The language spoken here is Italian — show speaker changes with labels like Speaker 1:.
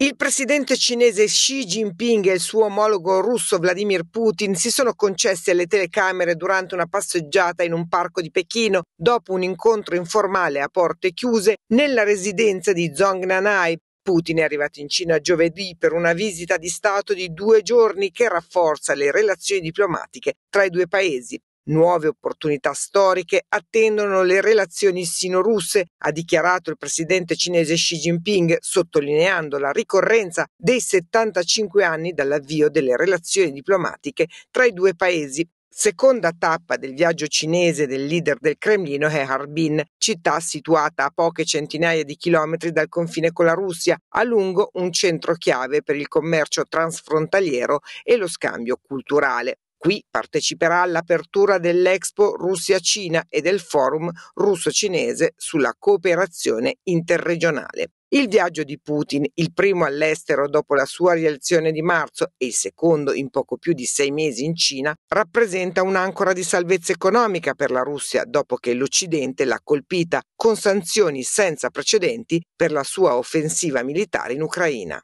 Speaker 1: Il presidente cinese Xi Jinping e il suo omologo russo Vladimir Putin si sono concessi alle telecamere durante una passeggiata in un parco di Pechino dopo un incontro informale a porte chiuse nella residenza di Zongnanai. Putin è arrivato in Cina giovedì per una visita di Stato di due giorni che rafforza le relazioni diplomatiche tra i due paesi. Nuove opportunità storiche attendono le relazioni sino-russe, ha dichiarato il presidente cinese Xi Jinping, sottolineando la ricorrenza dei 75 anni dall'avvio delle relazioni diplomatiche tra i due paesi. Seconda tappa del viaggio cinese del leader del Cremlino è Harbin, città situata a poche centinaia di chilometri dal confine con la Russia, a lungo un centro chiave per il commercio transfrontaliero e lo scambio culturale. Qui parteciperà all'apertura dell'Expo Russia-Cina e del forum russo-cinese sulla cooperazione interregionale. Il viaggio di Putin, il primo all'estero dopo la sua rielezione di marzo e il secondo in poco più di sei mesi in Cina, rappresenta un'ancora di salvezza economica per la Russia dopo che l'Occidente l'ha colpita con sanzioni senza precedenti per la sua offensiva militare in Ucraina.